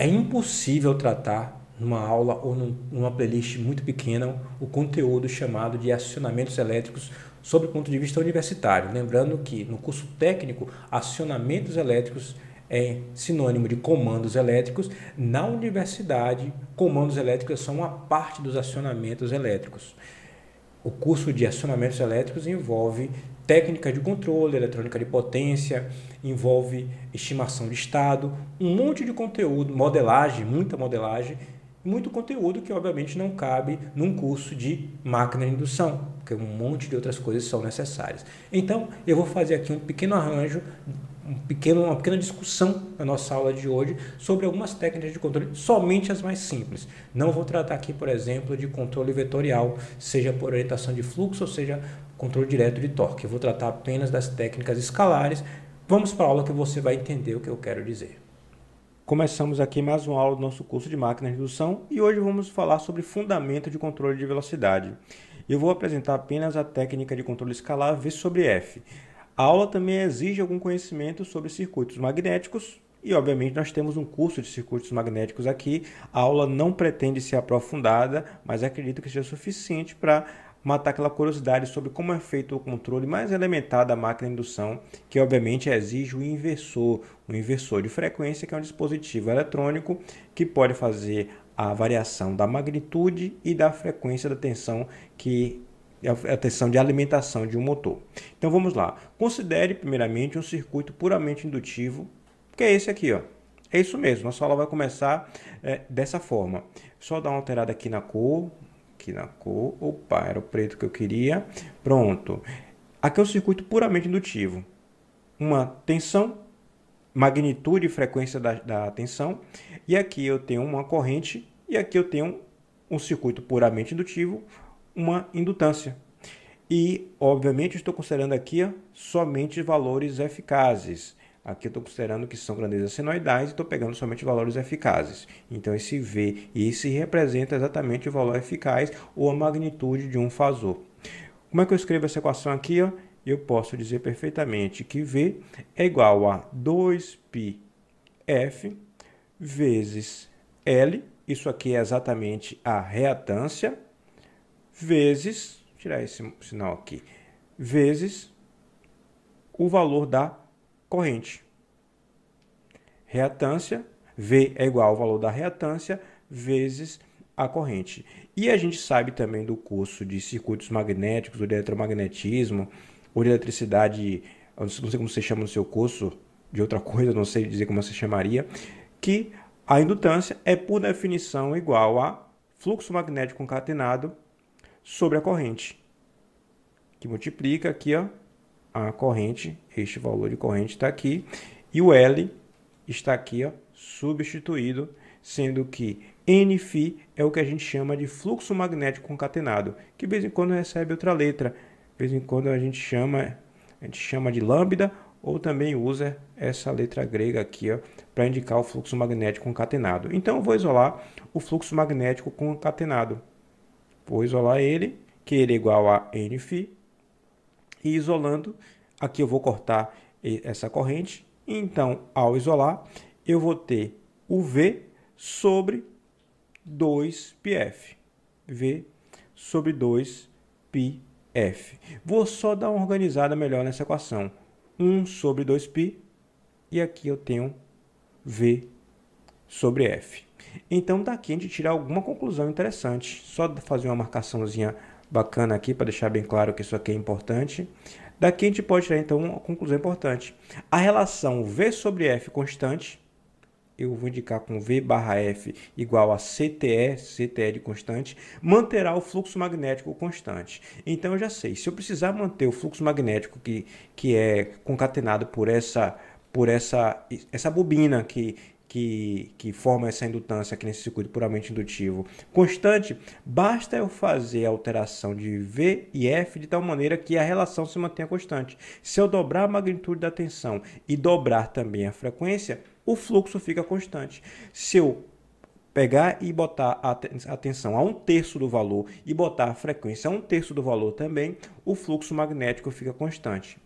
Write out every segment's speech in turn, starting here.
É impossível tratar numa aula ou numa playlist muito pequena o conteúdo chamado de acionamentos elétricos sob o ponto de vista universitário. Lembrando que no curso técnico, acionamentos elétricos é sinônimo de comandos elétricos. Na universidade, comandos elétricos são uma parte dos acionamentos elétricos. O curso de acionamentos elétricos envolve técnicas de controle, eletrônica de potência, envolve estimação de estado, um monte de conteúdo, modelagem, muita modelagem, muito conteúdo que obviamente não cabe num curso de máquina de indução, porque um monte de outras coisas são necessárias. Então, eu vou fazer aqui um pequeno arranjo um pequeno, uma pequena discussão na nossa aula de hoje sobre algumas técnicas de controle, somente as mais simples. Não vou tratar aqui, por exemplo, de controle vetorial, seja por orientação de fluxo ou seja controle direto de torque. Eu vou tratar apenas das técnicas escalares. Vamos para a aula que você vai entender o que eu quero dizer. Começamos aqui mais uma aula do nosso curso de máquinas de redução e hoje vamos falar sobre fundamento de controle de velocidade. Eu vou apresentar apenas a técnica de controle escalar V sobre F. A aula também exige algum conhecimento sobre circuitos magnéticos, e, obviamente, nós temos um curso de circuitos magnéticos aqui. A aula não pretende ser aprofundada, mas acredito que seja suficiente para matar aquela curiosidade sobre como é feito o controle mais elementar da máquina de indução, que obviamente exige o inversor, o inversor de frequência, que é um dispositivo eletrônico que pode fazer a variação da magnitude e da frequência da tensão que é é a tensão de alimentação de um motor. Então vamos lá. Considere primeiramente um circuito puramente indutivo, que é esse aqui, ó. É isso mesmo, nossa aula vai começar é, dessa forma. Só dar uma alterada aqui na cor, aqui na cor, opa, era o preto que eu queria. Pronto. Aqui é um circuito puramente indutivo. Uma tensão, magnitude e frequência da, da tensão. E aqui eu tenho uma corrente e aqui eu tenho um circuito puramente indutivo, uma indutância. E, obviamente, estou considerando aqui somente valores eficazes. Aqui eu estou considerando que são grandezas senoidais e estou pegando somente valores eficazes. Então, esse V e esse representa exatamente o valor eficaz ou a magnitude de um fazor. Como é que eu escrevo essa equação aqui? Ó? Eu posso dizer perfeitamente que V é igual a 2πf vezes L. Isso aqui é exatamente a reatância vezes, tirar esse sinal aqui, vezes o valor da corrente. Reatância, V é igual ao valor da reatância, vezes a corrente. E a gente sabe também do curso de circuitos magnéticos, ou de eletromagnetismo, ou de eletricidade, não sei como você chama no seu curso, de outra coisa, não sei dizer como você chamaria, que a indutância é, por definição, igual a fluxo magnético concatenado sobre a corrente, que multiplica aqui ó, a corrente, este valor de corrente está aqui, e o L está aqui ó, substituído, sendo que NΦ é o que a gente chama de fluxo magnético concatenado, que de vez em quando recebe outra letra, de vez em quando a gente chama, a gente chama de lambda ou também usa essa letra grega aqui para indicar o fluxo magnético concatenado. Então eu vou isolar o fluxo magnético concatenado. Vou isolar ele, que ele é igual a nφ. E isolando, aqui eu vou cortar essa corrente. Então, ao isolar, eu vou ter o V sobre 2πf. V sobre 2πf. Vou só dar uma organizada melhor nessa equação. 1 sobre 2π. E aqui eu tenho V sobre F. Então daqui a gente tirar alguma conclusão interessante. Só fazer uma marcaçãozinha bacana aqui para deixar bem claro que isso aqui é importante. Daqui a gente pode tirar então uma conclusão importante. A relação V sobre F constante, eu vou indicar com V barra F igual a CTE, CTE de constante, manterá o fluxo magnético constante. Então eu já sei, se eu precisar manter o fluxo magnético que, que é concatenado por essa por essa, essa bobina que que, que forma essa indutância aqui nesse circuito puramente indutivo constante, basta eu fazer a alteração de V e F de tal maneira que a relação se mantenha constante. Se eu dobrar a magnitude da tensão e dobrar também a frequência, o fluxo fica constante. Se eu pegar e botar a tensão a um terço do valor e botar a frequência a um terço do valor também, o fluxo magnético fica constante.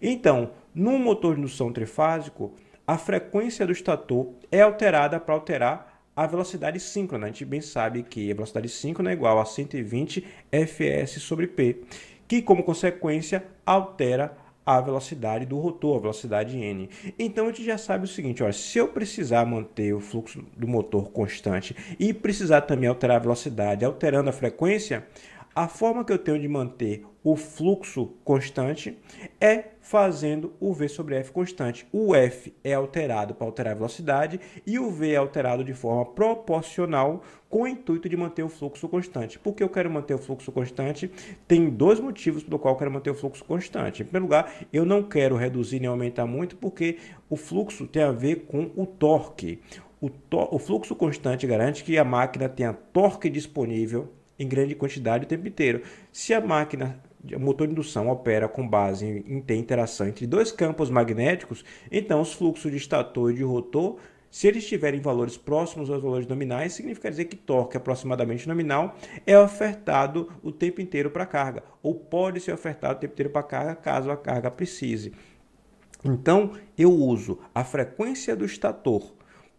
Então, num motor de indução trifásico, a frequência do estator é alterada para alterar a velocidade síncrona. A gente bem sabe que a velocidade síncrona é igual a 120 fs sobre p, que como consequência altera a velocidade do rotor, a velocidade n. Então a gente já sabe o seguinte, olha, se eu precisar manter o fluxo do motor constante e precisar também alterar a velocidade, alterando a frequência, a forma que eu tenho de manter o fluxo constante é fazendo o V sobre F constante. O F é alterado para alterar a velocidade e o V é alterado de forma proporcional com o intuito de manter o fluxo constante. Por que eu quero manter o fluxo constante? Tem dois motivos pelo qual eu quero manter o fluxo constante. Em primeiro lugar, eu não quero reduzir nem aumentar muito porque o fluxo tem a ver com o torque. O, to o fluxo constante garante que a máquina tenha torque disponível em grande quantidade o tempo inteiro. Se a máquina o motor de indução opera com base em, em ter interação entre dois campos magnéticos, então os fluxos de estator e de rotor, se eles tiverem valores próximos aos valores nominais, significa dizer que torque aproximadamente nominal é ofertado o tempo inteiro para a carga, ou pode ser ofertado o tempo inteiro para a carga, caso a carga precise. Então, eu uso a frequência do estator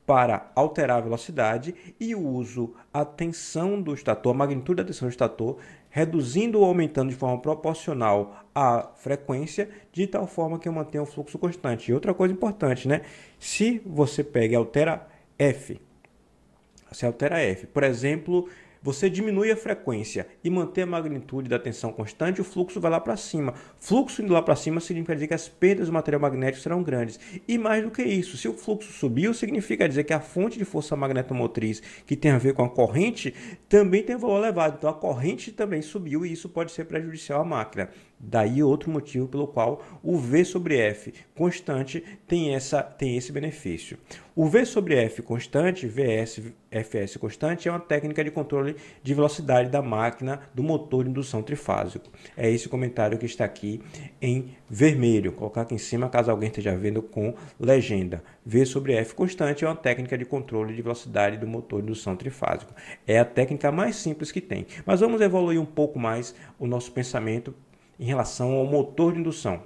para alterar a velocidade e uso a tensão do estator, a magnitude da tensão do estator, reduzindo ou aumentando de forma proporcional a frequência, de tal forma que eu mantenha o fluxo constante. E outra coisa importante, né? Se você pega e altera F, se altera F, por exemplo, você diminui a frequência e mantém a magnitude da tensão constante, o fluxo vai lá para cima. Fluxo indo lá para cima significa dizer que as perdas do material magnético serão grandes. E mais do que isso, se o fluxo subiu, significa dizer que a fonte de força magnetomotriz que tem a ver com a corrente também tem valor elevado. Então a corrente também subiu e isso pode ser prejudicial à máquina. Daí outro motivo pelo qual o V sobre F constante tem, essa, tem esse benefício. O V sobre F constante, VS, FS constante, é uma técnica de controle de velocidade da máquina do motor de indução trifásico. É esse comentário que está aqui em vermelho. Vou colocar aqui em cima caso alguém esteja vendo com legenda. V sobre F constante é uma técnica de controle de velocidade do motor de indução trifásico. É a técnica mais simples que tem. Mas vamos evoluir um pouco mais o nosso pensamento em relação ao motor de indução.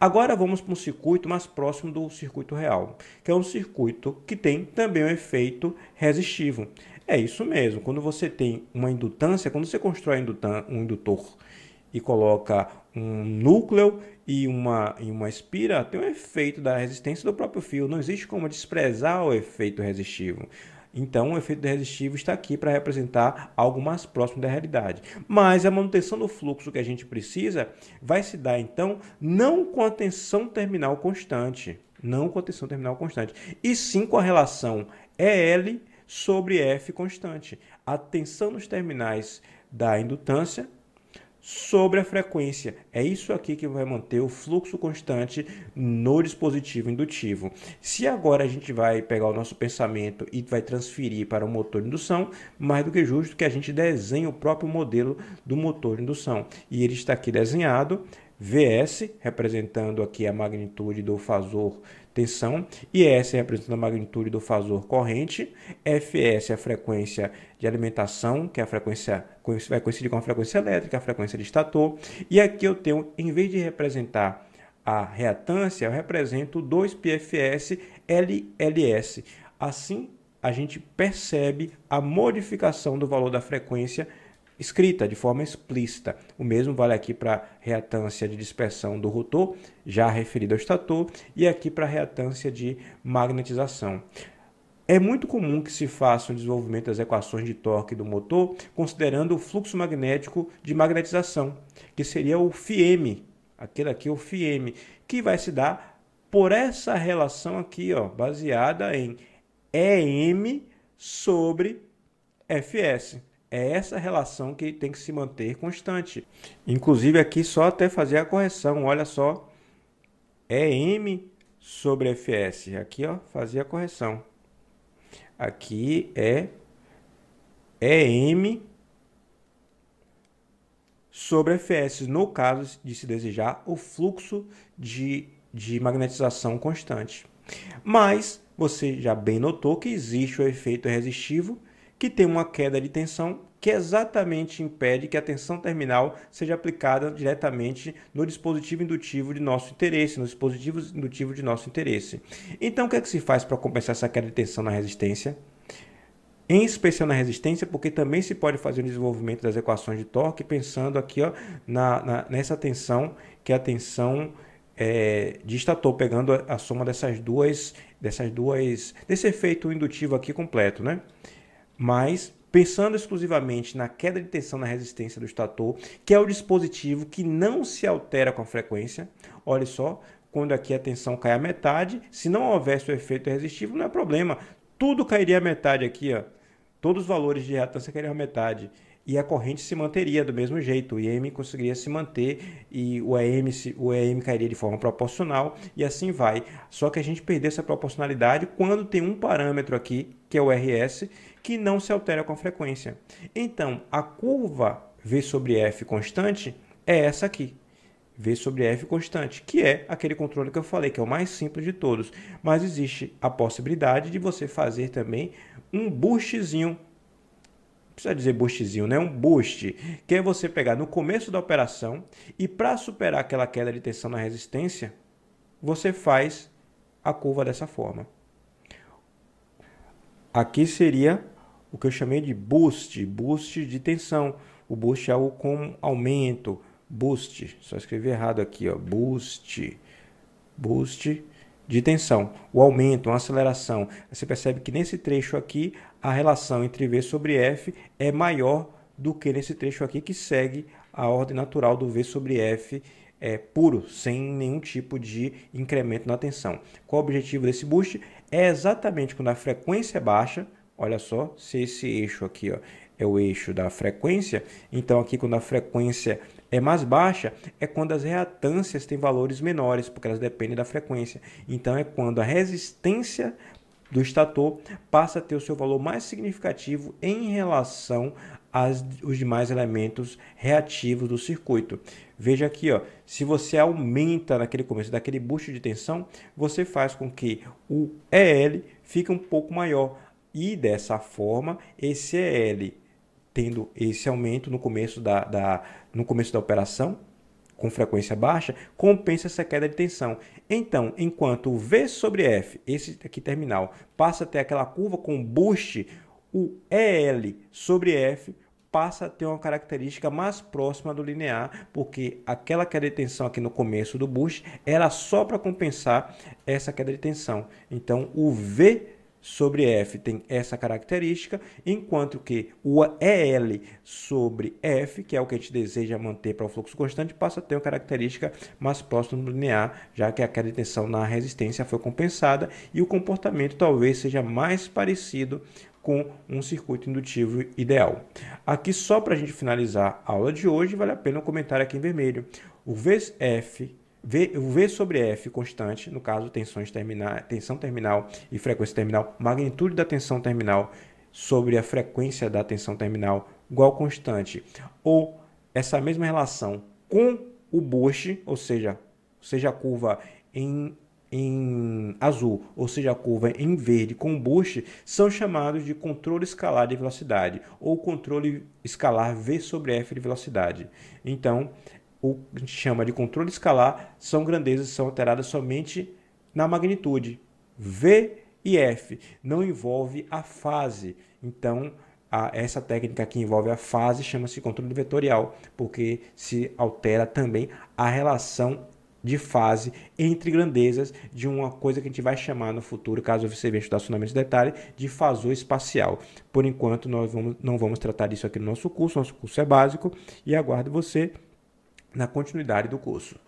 Agora vamos para um circuito mais próximo do circuito real, que é um circuito que tem também um efeito resistivo. É isso mesmo, quando você tem uma indutância, quando você constrói um indutor e coloca um núcleo e uma, e uma espira, tem um efeito da resistência do próprio fio. Não existe como desprezar o efeito resistivo. Então, o efeito resistivo está aqui para representar algo mais próximo da realidade. Mas a manutenção do fluxo que a gente precisa vai se dar, então, não com a tensão terminal constante, não com a tensão terminal constante, e sim com a relação EL sobre F constante. A tensão nos terminais da indutância sobre a frequência. É isso aqui que vai manter o fluxo constante no dispositivo indutivo. Se agora a gente vai pegar o nosso pensamento e vai transferir para o motor de indução, mais do que justo que a gente desenhe o próprio modelo do motor de indução. E ele está aqui desenhado, VS, representando aqui a magnitude do fasor tensão, IS representando a magnitude do fasor corrente, FS a frequência de alimentação, que é a frequência vai coincidir com a frequência elétrica, a frequência de estator, e aqui eu tenho, em vez de representar a reatância, eu represento 2PFS LLS. Assim, a gente percebe a modificação do valor da frequência escrita de forma explícita. O mesmo vale aqui para reatância de dispersão do rotor, já referido ao estator, e aqui para reatância de magnetização. É muito comum que se faça o um desenvolvimento das equações de torque do motor considerando o fluxo magnético de magnetização, que seria o Φm, aquele aqui é o Φm, que vai se dar por essa relação aqui, ó, baseada em EM sobre Fs. É essa relação que tem que se manter constante. Inclusive, aqui só até fazer a correção. Olha só. É M sobre FS. Aqui, ó, fazer a correção. Aqui é, é M sobre FS, no caso de se desejar o fluxo de, de magnetização constante. Mas você já bem notou que existe o efeito resistivo que tem uma queda de tensão que exatamente impede que a tensão terminal seja aplicada diretamente no dispositivo indutivo de nosso interesse, no dispositivo indutivo de nosso interesse. Então, o que é que se faz para compensar essa queda de tensão na resistência? Em especial na resistência, porque também se pode fazer o desenvolvimento das equações de torque pensando aqui ó, na, na nessa tensão, que é a tensão é, de estator, pegando a, a soma dessas duas, dessas duas, desse efeito indutivo aqui completo, né? mas pensando exclusivamente na queda de tensão na resistência do estator, que é o dispositivo que não se altera com a frequência. Olha só, quando aqui a tensão cai a metade, se não houvesse o efeito resistivo, não é problema. Tudo cairia a metade aqui, ó. Todos os valores de reatância cairiam a metade e a corrente se manteria do mesmo jeito. O IEM conseguiria se manter e o EM, o EM cairia de forma proporcional e assim vai. Só que a gente perdeu essa proporcionalidade quando tem um parâmetro aqui, que é o RS, que não se altera com a frequência. Então, a curva V sobre F constante é essa aqui. V sobre F constante, que é aquele controle que eu falei, que é o mais simples de todos. Mas existe a possibilidade de você fazer também um boostzinho precisa dizer boostzinho, né? Um boost, que é você pegar no começo da operação e para superar aquela queda de tensão na resistência, você faz a curva dessa forma. Aqui seria o que eu chamei de boost, boost de tensão. O boost é algo com aumento, boost. Só escrevi errado aqui, ó, boost. Boost de tensão, o aumento, a aceleração. Você percebe que nesse trecho aqui a relação entre V sobre F é maior do que nesse trecho aqui que segue a ordem natural do V sobre F é, puro, sem nenhum tipo de incremento na tensão. Qual o objetivo desse boost? É exatamente quando a frequência é baixa, olha só, se esse eixo aqui ó, é o eixo da frequência, então aqui quando a frequência é mais baixa é quando as reatâncias têm valores menores, porque elas dependem da frequência. Então é quando a resistência do estator passa a ter o seu valor mais significativo em relação aos demais elementos reativos do circuito. Veja aqui, ó, se você aumenta naquele começo daquele boost de tensão, você faz com que o EL fique um pouco maior e dessa forma esse EL tendo esse aumento no começo da, da, no começo da operação, com frequência baixa, compensa essa queda de tensão. Então, enquanto o V sobre F, esse aqui terminal, passa a ter aquela curva com boost, o EL sobre F passa a ter uma característica mais próxima do linear, porque aquela queda de tensão aqui no começo do boost, era só para compensar essa queda de tensão. Então, o V sobre F tem essa característica, enquanto que o EL sobre F, que é o que a gente deseja manter para o fluxo constante, passa a ter uma característica mais próxima do linear, já que a queda de tensão na resistência foi compensada e o comportamento talvez seja mais parecido com um circuito indutivo ideal. Aqui só para a gente finalizar a aula de hoje, vale a pena um comentário aqui em vermelho. O VESF V, o V sobre F constante, no caso, tensões terminal tensão terminal e frequência terminal, magnitude da tensão terminal sobre a frequência da tensão terminal igual constante, ou essa mesma relação com o Bosch, ou seja, seja a curva em, em azul, ou seja, a curva em verde com o Bosch, são chamados de controle escalar de velocidade, ou controle escalar V sobre F de velocidade. Então, ou a gente chama de controle escalar, são grandezas que são alteradas somente na magnitude. V e F não envolve a fase. Então, a, essa técnica que envolve a fase chama-se controle vetorial, porque se altera também a relação de fase entre grandezas de uma coisa que a gente vai chamar no futuro, caso você venha estudar somente detalhe, de fazor espacial. Por enquanto, nós vamos, não vamos tratar disso aqui no nosso curso, nosso curso é básico e aguardo você na continuidade do curso.